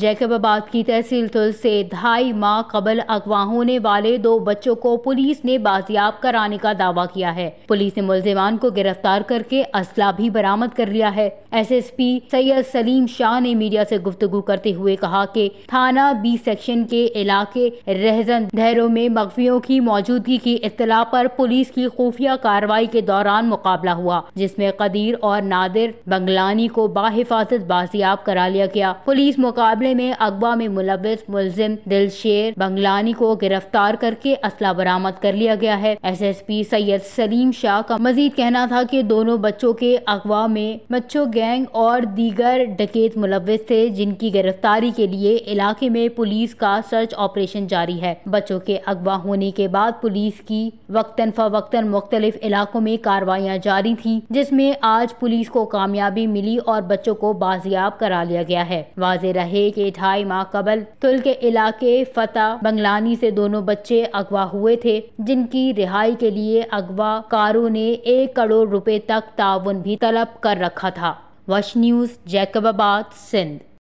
जैकबाबाद की तहसील तुल तो से ढाई माह कबल अगवा होने वाले दो बच्चों को पुलिस ने बाजियाब कराने का दावा किया है पुलिस ने मुलजिमान को गिरफ्तार करके असला भी बरामद कर लिया है एसएसपी सैयद सलीम शाह ने मीडिया से गुफ्तगु करते हुए कहा कि थाना बी सेक्शन के इलाके रहजन धहरों में मगफियों की मौजूदगी की इतला पर पुलिस की खुफिया कार्रवाई के दौरान मुकाबला हुआ जिसमे कदीर और नादिर बंगलानी को बाहिफाजत बाजियाब करा लिया गया पुलिस मुकाबले मामले में अगवा में मुलविस मुलजिम दिलशेर बंगलानी को गिरफ्तार करके असला बरामद कर लिया गया है S S P Syed Salim Shah का मजीद कहना था की दोनों बच्चों के अगवा में बच्चों गैंग और दीगर डकेत मुलविस थे जिनकी गिरफ्तारी के लिए इलाके में पुलिस का सर्च ऑपरेशन जारी है बच्चों के अगवा होने के बाद पुलिस की वक्ता फवक्ता मुख्तलिफ इलाकों में कार्रवाइयाँ जारी थी जिसमे आज पुलिस को कामयाबी मिली और बच्चों को बाजियाब करा लिया गया है वाज रहे के ढाई माह कबल तुल के इलाके फतेह बंगलानी से दोनों बच्चे अगवा हुए थे जिनकी रिहाई के लिए अगवा कारों ने एक करोड़ रुपए तक ताउन भी तलब कर रखा था वश न्यूज जैकबाबाद सिंध